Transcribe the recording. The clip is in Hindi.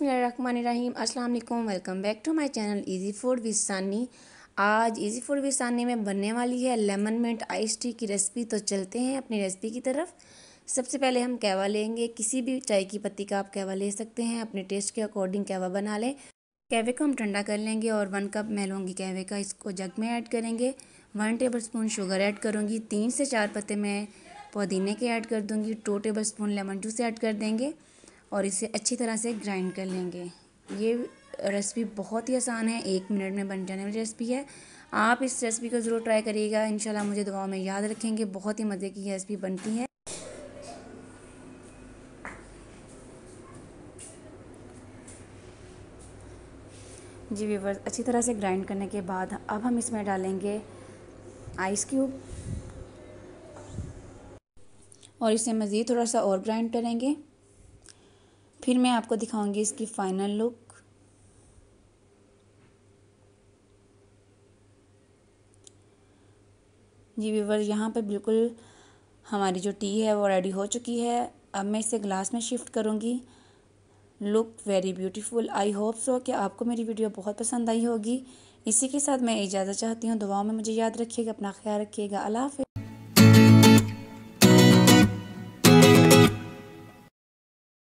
बिसमीम अस्सलाम welcome back to my channel easy food with Sani आज इजी फूड विद सानी में बनने वाली है लेमन मिंट आइस टी की रेसिपी तो चलते हैं अपनी रेसिपी की तरफ सबसे पहले हम कहवा लेंगे किसी भी चाय की पत्ती का आप कहवा ले सकते हैं अपने टेस्ट के अकॉर्डिंग कहवा बना लें कहवे को हम ठंडा कर लेंगे और वन कप मैं लूँगी कहवे का इसको जग में ऐड करेंगे one tablespoon sugar add करूँगी तीन से चार पत्ते मैं पुदीने के ऐड कर दूँगी two tablespoon lemon juice add कर देंगे और इसे अच्छी तरह से ग्राइंड कर लेंगे ये रेसिपी बहुत ही आसान है एक मिनट में बन जाने वाली रेसिपी है आप इस रेसिपी को ज़रूर ट्राई करिएगा इन मुझे दुआ में याद रखेंगे बहुत ही मज़े की रेसिपी बनती है जी वीवर्स अच्छी तरह से ग्राइंड करने के बाद अब हम इसमें डालेंगे आइस क्यूब और इसे मज़ीद थोड़ा सा और ग्राइंड करेंगे फिर मैं आपको दिखाऊंगी इसकी फाइनल लुक जी व्यूवर यहाँ पर बिल्कुल हमारी जो टी है वो रेडी हो चुकी है अब मैं इसे ग्लास में शिफ्ट करूँगी look very beautiful I hope so कि आपको मेरी वीडियो बहुत पसंद आई होगी इसी के साथ मैं इजाज़त चाहती हूँ दुआओं में मुझे याद रखिएगा अपना ख्याल रखिएगा अल्लाह